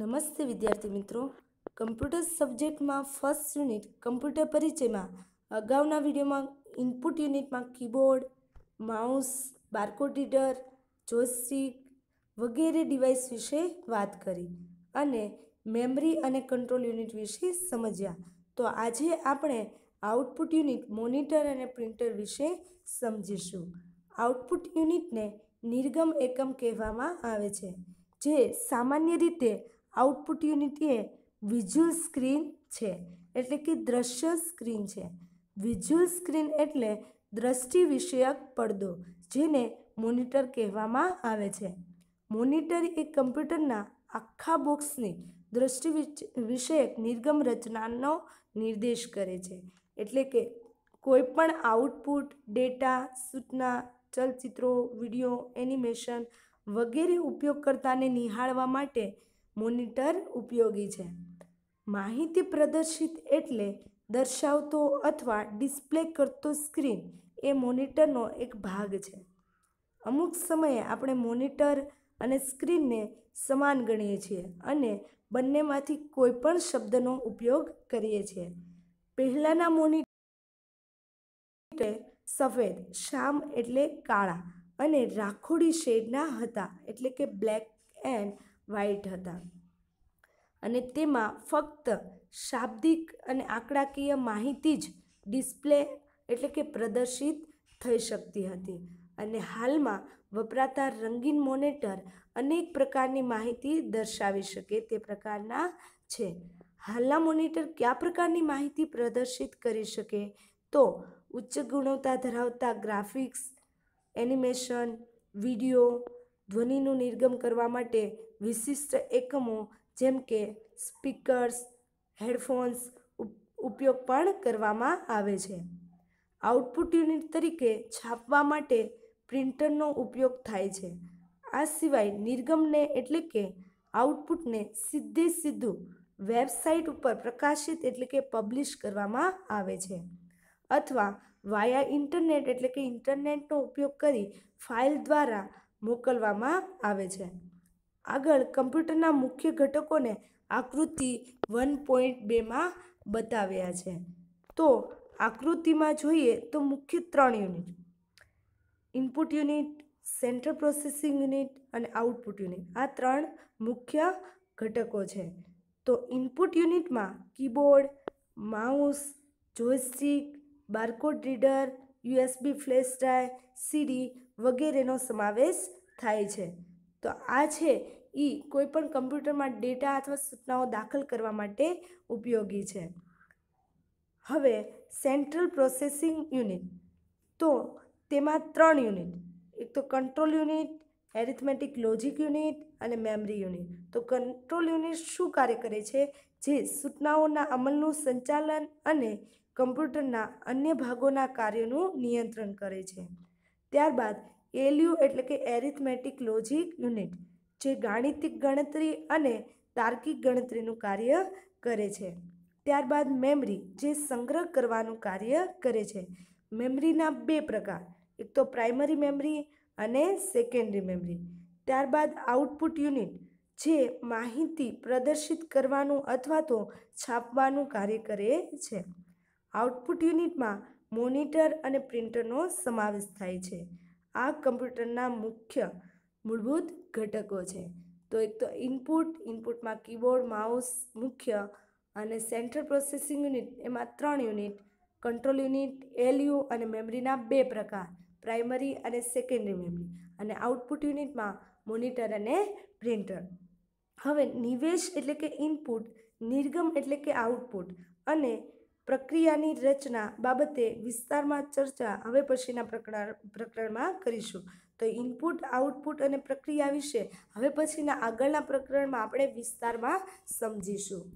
નમસ્તે વિદ્યાર્થી મિત્રો કમ્પ્યુટર સબ્જેક્ટમાં ફર્સ્ટ યુનિટ કમ્પ્યુટર પરિચયમાં અગાઉના વિડીયોમાં ઇનપુટ યુનિટમાં keyboard mouse barcode reader joystick વગેરે ડિવાઇસ વિશે વાત કરી અને મેમરી અને કંટ્રોલ યુનિટ વિશે સમજ્યા તો આજે આપણે આઉટપુટ યુનિટ મોનિટર અને પ્રિન્ટર વિશે સમજીશું આઉટપુટ યુનિટને નિર્ગમ એકમ કહેવામાં આવે છે જે સામાન્ય રીતે આઉટપુટ યુનિટ એ વિઝ્યુઅલ સ્ક્રીન છે એટલે કે દ્રશ્ય સ્ક્રીન છે વિઝ્યુઅલ સ્ક્રીન એટલે દ્રષ્ટિ વિષયક પડદો જેને મોનિટર કહેવામાં આવે છે મોનિટર એ કમ્પ્યુટરના આખા બોક્સની દ્રષ્ટિ વિષયક નિર્ગમ રચનાનો નિર્દેશ કરે છે એટલે કે કોઈપણ આઉટપુટ ડેટા સૂચના ચલચિત્રો વિડીયો એનિમેશન વગેરે ઉપયોગકર્તાને નિહાળવા માટે મોનિટર ઉપયોગી છે માહિતી પ્રદર્શિત એટલે દર્શાવતો અથવા ડિસ્પ્લે કરતો સ્ક્રીન એ મોનિટરનો એક ભાગ છે અમુક સમયે આપણે મોનિટર અને સ્ક્રીનને સમાન ગણીએ છીએ અને બંનેમાંથી કોઈ પણ શબ્દનો ઉપયોગ કરીએ છીએ પહેલાંના મોનિટર સફેદ શામ એટલે કાળા અને રાખોડી શેડના હતા એટલે કે બ્લેક એન્ડ વાઇટ હતા અને તેમાં ફક્ત શાબ્દિક અને આંકડાકીય માહિતી જ ડિસ્પ્લે એટલે કે પ્રદર્શિત થઈ શકતી હતી અને હાલમાં વપરાતા રંગીન મોનિટર અનેક પ્રકારની માહિતી દર્શાવી શકે તે પ્રકારના છે હાલના મોનિટર કયા પ્રકારની માહિતી પ્રદર્શિત કરી શકે તો ઉચ્ચ ગુણવત્તા ધરાવતા ગ્રાફિક્સ એનિમેશન વિડીયો ધ્વનિનું નિર્ગમ કરવા માટે વિશિષ્ટ એકમો જેમ કે સ્પીકર્સ હેડફોન્સ ઉપયોગ પણ કરવામાં આવે છે આઉટપુટ યુનિટ તરીકે છાપવા માટે પ્રિન્ટરનો ઉપયોગ થાય છે આ સિવાય નિર્ગમને એટલે કે આઉટપુટને સીધે સીધું વેબસાઇટ ઉપર પ્રકાશિત એટલે કે પબ્લિશ કરવામાં આવે છે અથવા વાયા ઇન્ટરનેટ એટલે કે ઇન્ટરનેટનો ઉપયોગ કરી ફાઇલ દ્વારા મોકલવામાં આવે છે આગળ કમ્પ્યુટરના મુખ્ય ઘટકોને આકૃતિ વન પોઈન્ટ બેમાં બતાવ્યા છે તો આકૃતિમાં જોઈએ તો મુખ્ય ત્રણ unit input unit central processing unit અને આઉટપુટ યુનિટ આ ત્રણ મુખ્ય ઘટકો છે તો ઇનપુટ યુનિટમાં keyboard mouse joystick barcode reader USB flash drive CD વગેરેનો સમાવેશ થાય છે તો આ છે એ કોઈપણ કમ્પ્યુટરમાં ડેટા અથવા સૂચનાઓ દાખલ કરવા માટે ઉપયોગી છે હવે સેન્ટ્રલ પ્રોસેસિંગ યુનિટ તો તેમાં ત્રણ યુનિટ એક તો control unit arithmetic logic unit અને મેમરી યુનિટ તો કંટ્રોલ યુનિટ શું કાર્ય કરે છે જે સૂચનાઓના અમલનું સંચાલન અને કમ્પ્યુટરના અન્ય ભાગોના કાર્યોનું નિયંત્રણ કરે છે ત્યારબાદ એલયુ એટલે કે એરિથમેટિક લોજિક યુનિટ જે ગાણિતિક ગણતરી અને તાર્કિક ગણતરીનું કાર્ય કરે છે ત્યારબાદ મેમરી જે સંગ્રહ કરવાનું કાર્ય કરે છે મેમરીના બે પ્રકાર એક તો પ્રાઇમરી મેમરી અને સેકન્ડરી મેમરી ત્યારબાદ આઉટપુટ યુનિટ જે માહિતી પ્રદર્શિત કરવાનું અથવા તો છાપવાનું કાર્ય કરે છે આઉટપુટ યુનિટમાં મોનિટર અને પ્રિન્ટરનો સમાવેશ થાય છે આ કમ્પ્યુટરના મુખ્ય મૂળભૂત ઘટકો છે તો એક તો ઇનપુટ ઇનપુટમાં કીબોર્ડ માઉસ મુખ્ય અને સેન્ટ્રલ પ્રોસેસિંગ યુનિટ એમાં ત્રણ યુનિટ કંટ્રોલ યુનિટ એલયુ અને મેમરીના બે પ્રકાર પ્રાઇમરી અને સેકન્ડરી મેમરી અને આઉટપુટ યુનિટમાં મોનિટર અને પ્રિન્ટર હવે નિવેશ એટલે કે ઇનપુટ નિર્ગમ એટલે કે આઉટપુટ અને પ્રક્રિયાની રચના બાબતે વિસ્તારમાં ચર્ચા હવે પછીના પ્રકરણ પ્રકરણમાં કરીશું તો ઇનપુટ આઉટપુટ અને પ્રક્રિયા વિશે હવે પછીના આગળના પ્રકરણમાં આપણે વિસ્તારમાં સમજીશું